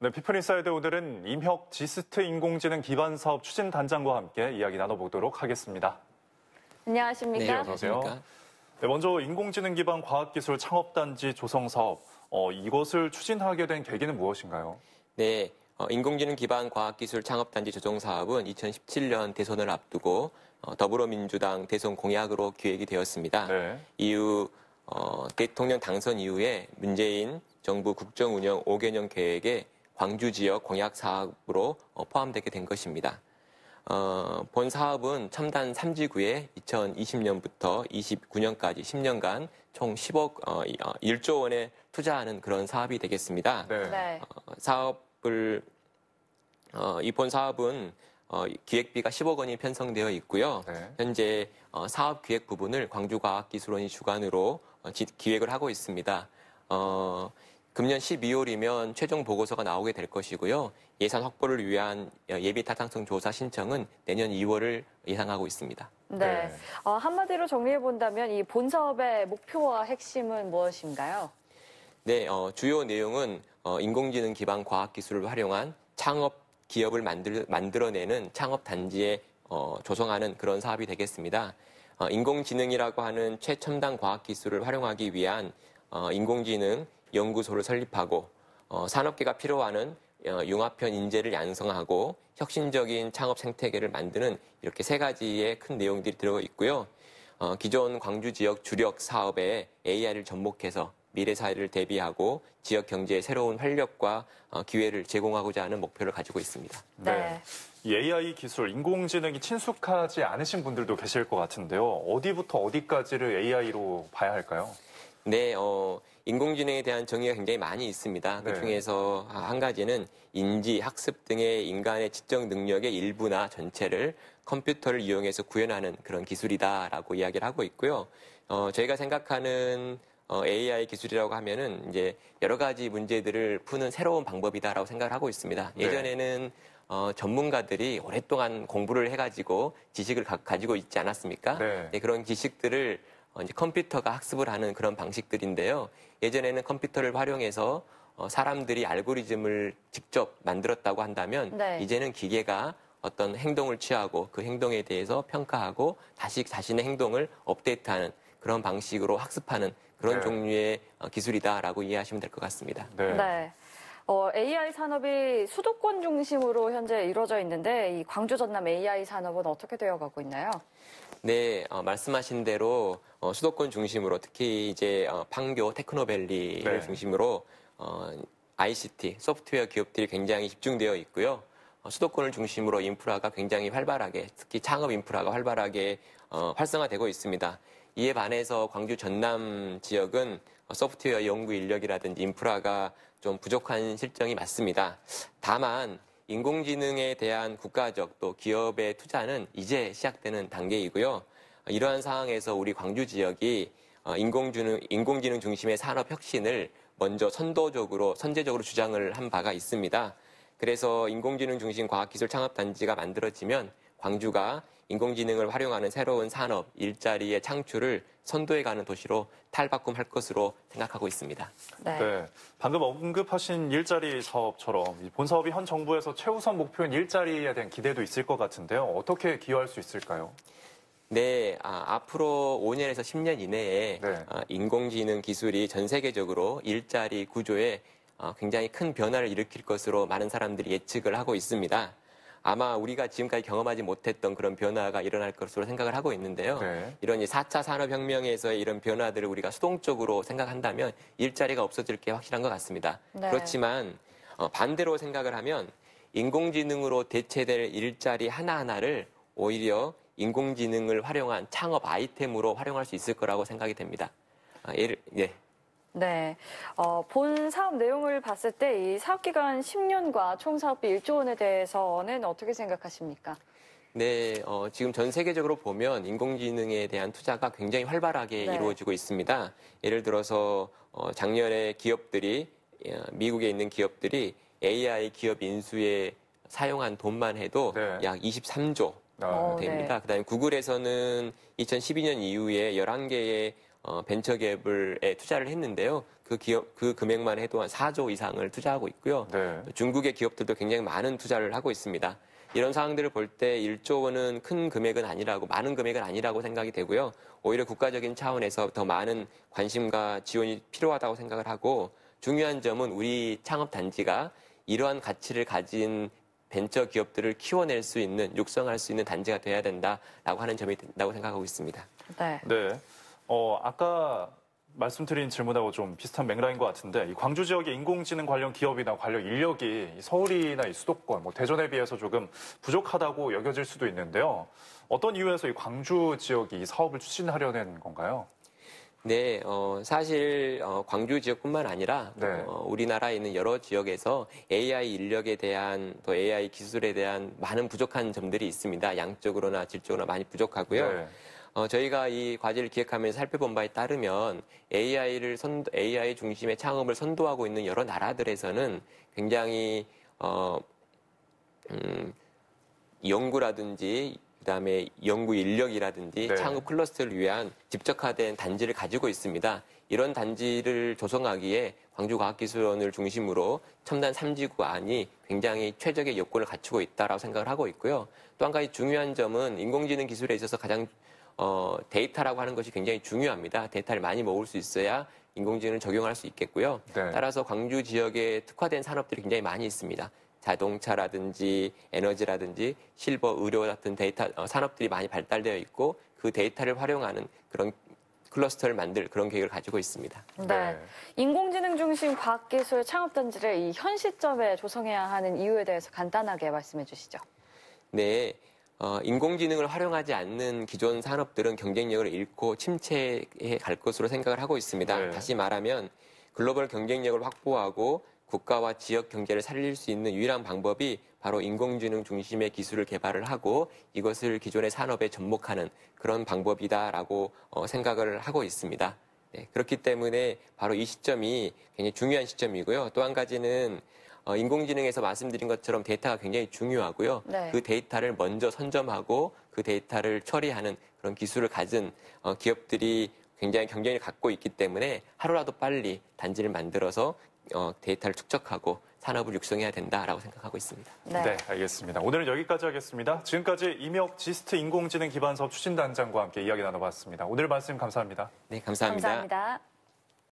네, 피플인사이드 오늘은 임혁 지스트 인공지능 기반 사업 추진 단장과 함께 이야기 나눠보도록 하겠습니다. 안녕하십니까? 네, 어서오세요. 네, 먼저 인공지능 기반 과학기술 창업단지 조성 사업, 어, 이것을 추진하게 된 계기는 무엇인가요? 네, 어, 인공지능 기반 과학기술 창업단지 조성 사업은 2017년 대선을 앞두고 어, 더불어민주당 대선 공약으로 기획이 되었습니다. 네. 이후 어, 대통령 당선 이후에 문재인 정부 국정 운영 5개년 계획에 광주 지역 공약 사업으로 어, 포함되게 된 것입니다. 어, 본 사업은 첨단 3지구에 2020년부터 29년까지 10년간 총 10억 어, 1조 어, 원에 투자하는 그런 사업이 되겠습니다. 네. 네. 어, 사업을 어, 이 본 사업은 기획비가 10억 원이 편성되어 있고요. 네. 현재 사업 기획 부분을 광주과학기술원이 주관으로 지, 기획을 하고 있습니다. 금년 12월이면 최종 보고서가 나오게 될 것이고요. 예산 확보를 위한 예비 타당성 조사 신청은 내년 2월을 예상하고 있습니다. 네. 네. 어, 한마디로 정리해 본다면 이 본 사업의 목표와 핵심은 무엇인가요? 네, 어, 주요 내용은 어, 인공지능 기반 과학 기술을 활용한 창업 기업을 만들, 만들어내는 창업 단지에 어, 조성하는 그런 사업이 되겠습니다. 어, 인공지능이라고 하는 최첨단 과학 기술을 활용하기 위한 어, 인공지능 연구소를 설립하고 어, 산업계가 필요하는 어, 융합형 인재를 양성하고 혁신적인 창업 생태계를 만드는 이렇게 세 가지의 큰 내용들이 들어 가 있고요. 어, 기존 광주 지역 주력 사업에 AI를 접목해서 미래 사회를 대비하고 지역 경제의 새로운 활력과 어, 기회를 제공하고자 하는 목표를 가지고 있습니다. 네. 네. 이 AI 기술, 인공지능이 친숙하지 않으신 분들도 계실 것 같은데요. 어디부터 어디까지를 AI로 봐야 할까요? 네, 어, 인공지능에 대한 정의가 굉장히 많이 있습니다. 네. 그 중에서 한 가지는 인지, 학습 등의 인간의 지적 능력의 일부나 전체를 컴퓨터를 이용해서 구현하는 그런 기술이다라고 이야기를 하고 있고요. 어, 저희가 생각하는 어, AI 기술이라고 하면은 이제 여러 가지 문제들을 푸는 새로운 방법이다라고 생각을 하고 있습니다. 네. 예전에는 네. 어, 전문가들이 오랫동안 공부를 해가지고 지식을 가, 지고 있지 않았습니까? 네. 네, 그런 지식들을 어, 이제 컴퓨터가 학습을 하는 그런 방식들인데요. 예전에는 컴퓨터를 활용해서 어, 사람들이 알고리즘을 직접 만들었다고 한다면 네. 이제는 기계가 어떤 행동을 취하고 그 행동에 대해서 평가하고 다시 자신의 행동을 업데이트하는 그런 방식으로 학습하는 그런 네. 종류의 어, 기술이다라고 이해하시면 될 것 같습니다. 네. 네. 어, AI 산업이 수도권 중심으로 현재 이루어져 있는데 이 광주 전남 AI 산업은 어떻게 되어가고 있나요? 네, 어, 말씀하신 대로 어, 수도권 중심으로 특히 이제 어, 판교 테크노밸리를 네. 중심으로 어, ICT 소프트웨어 기업들이 굉장히 집중되어 있고요. 어, 수도권을 중심으로 인프라가 굉장히 활발하게 특히 창업 인프라가 활발하게 어, 활성화되고 있습니다. 이에 반해서 광주 전남 지역은 어, 소프트웨어 연구 인력이라든지 인프라가 좀 부족한 실정이 맞습니다. 다만 인공지능에 대한 국가적 또 기업의 투자는 이제 시작되는 단계이고요. 어, 이러한 상황에서 우리 광주 지역이 어, 인공지능, 인공지능 중심의 산업 혁신을 먼저 선도적으로, 선제적으로 주장을 한 바가 있습니다. 그래서 인공지능 중심 과학기술 창업단지가 만들어지면 광주가 인공지능을 활용하는 새로운 산업, 일자리의 창출을 선도해가는 도시로 탈바꿈할 것으로 생각하고 있습니다. 네. 네. 방금 언급하신 일자리 사업처럼 본 사업이 현 정부에서 최우선 목표인 일자리에 대한 기대도 있을 것 같은데요. 어떻게 기여할 수 있을까요? 네, 아, 앞으로 5년에서 10년 이내에 네. 아, 인공지능 기술이 전 세계적으로 일자리 구조에 아, 굉장히 큰 변화를 일으킬 것으로 많은 사람들이 예측을 하고 있습니다. 아마 우리가 지금까지 경험하지 못했던 그런 변화가 일어날 것으로 생각을 하고 있는데요. 네. 이런 4차 산업혁명에서의 이런 변화들을 우리가 수동적으로 생각한다면 일자리가 없어질 게 확실한 것 같습니다. 네. 그렇지만 어, 반대로 생각을 하면 인공지능으로 대체될 일자리 하나하나를 오히려 인공지능을 활용한 창업 아이템으로 활용할 수 있을 거라고 생각이 됩니다. 아, 예를, 예. 네. 어, 본 사업 내용을 봤을 때 이 사업 기간 10년과 총 사업비 1조 원에 대해서는 어떻게 생각하십니까? 네, 어, 지금 전 세계적으로 보면 인공지능에 대한 투자가 굉장히 활발하게 네. 이루어지고 있습니다. 예를 들어서 어, 작년에 기업들이 예, 미국에 있는 기업들이 AI 기업 인수에 사용한 돈만 해도 네. 약 23조 아. 네. 됩니다. 네. 그다음에 구글에서는 2012년 이후에 11개의 어, 벤처기업에 투자를 했는데요. 그 기업 그 금액만 해도 한 4조 이상을 투자하고 있고요. 네. 중국의 기업들도 굉장히 많은 투자를 하고 있습니다. 이런 상황들을 볼 때 1조 원은 큰 금액은 아니라고 많은 금액은 아니라고 생각이 되고요. 오히려 국가적인 차원에서 더 많은 관심과 지원이 필요하다고 생각을 하고 중요한 점은 우리 창업 단지가 이러한 가치를 가진 벤처 기업들을 키워낼 수 있는 육성할 수 있는 단지가 돼야 된다라고 하는 점이라고 생각하고 있습니다. 네. 네. 어, 아까 말씀드린 질문하고 좀 비슷한 맥락인 것 같은데 광주 지역의 인공지능 관련 기업이나 관련 인력이 서울이나 수도권, 뭐 대전에 비해서 조금 부족하다고 여겨질 수도 있는데요. 어떤 이유에서 이 광주 지역이 이 사업을 추진하려는 건가요? 네, 어, 사실 어, 광주 지역뿐만 아니라 네. 어, 우리나라에 있는 여러 지역에서 AI 인력에 대한 또 AI 기술에 대한 많은 부족한 점들이 있습니다. 양적으로나 질적으로나 많이 부족하고요. 네. 어, 저희가 이 과제를 기획하면서 살펴본 바에 따르면 AI를 선, AI 중심의 창업을 선도하고 있는 여러 나라들에서는 굉장히 어, 음, 연구라든지 그다음에 연구 인력이라든지 네. 창업 클러스터를 위한 집적화된 단지를 가지고 있습니다. 이런 단지를 조성하기에 광주과학기술원을 중심으로 첨단 3지구 안이 굉장히 최적의 여건을 갖추고 있다고 생각을 하고 있고요. 또 한 가지 중요한 점은 인공지능 기술에 있어서 가장 어, 데이터라고 하는 것이 굉장히 중요합니다. 데이터를 많이 모을 수 있어야 인공지능을 적용할 수 있겠고요. 네. 따라서 광주 지역에 특화된 산업들이 굉장히 많이 있습니다. 자동차라든지 에너지라든지 실버, 의료 같은 데이터 어, 산업들이 많이 발달되어 있고 그 데이터를 활용하는 그런 클러스터를 만들 그런 계획을 가지고 있습니다. 네. 네. 인공지능 중심 과학기술 창업단지를 이현 시점에 조성해야 하는 이유에 대해서 간단하게 말씀해 주시죠. 네. 어, 인공지능을 활용하지 않는 기존 산업들은 경쟁력을 잃고 침체에 갈 것으로 생각을 하고 있습니다. 네. 다시 말하면 글로벌 경쟁력을 확보하고 국가와 지역 경제를 살릴 수 있는 유일한 방법이 바로 인공지능 중심의 기술을 개발을 하고 이것을 기존의 산업에 접목하는 그런 방법이다라고 어, 생각을 하고 있습니다. 네, 그렇기 때문에 바로 이 시점이 굉장히 중요한 시점이고요. 또 한 가지는 어, 인공지능에서 말씀드린 것처럼 데이터가 굉장히 중요하고요. 네. 그 데이터를 먼저 선점하고 그 데이터를 처리하는 그런 기술을 가진 어, 기업들이 굉장히 경쟁을 갖고 있기 때문에 하루라도 빨리 단지를 만들어서 어, 데이터를 축적하고 산업을 육성해야 된다라고 생각하고 있습니다. 네. 네. 알겠습니다. 오늘은 여기까지 하겠습니다. 지금까지 임혁 지스트 인공지능 기반 사업 추진단장과 함께 이야기 나눠봤습니다. 오늘 말씀 감사합니다. 네, 감사합니다. 감사합니다.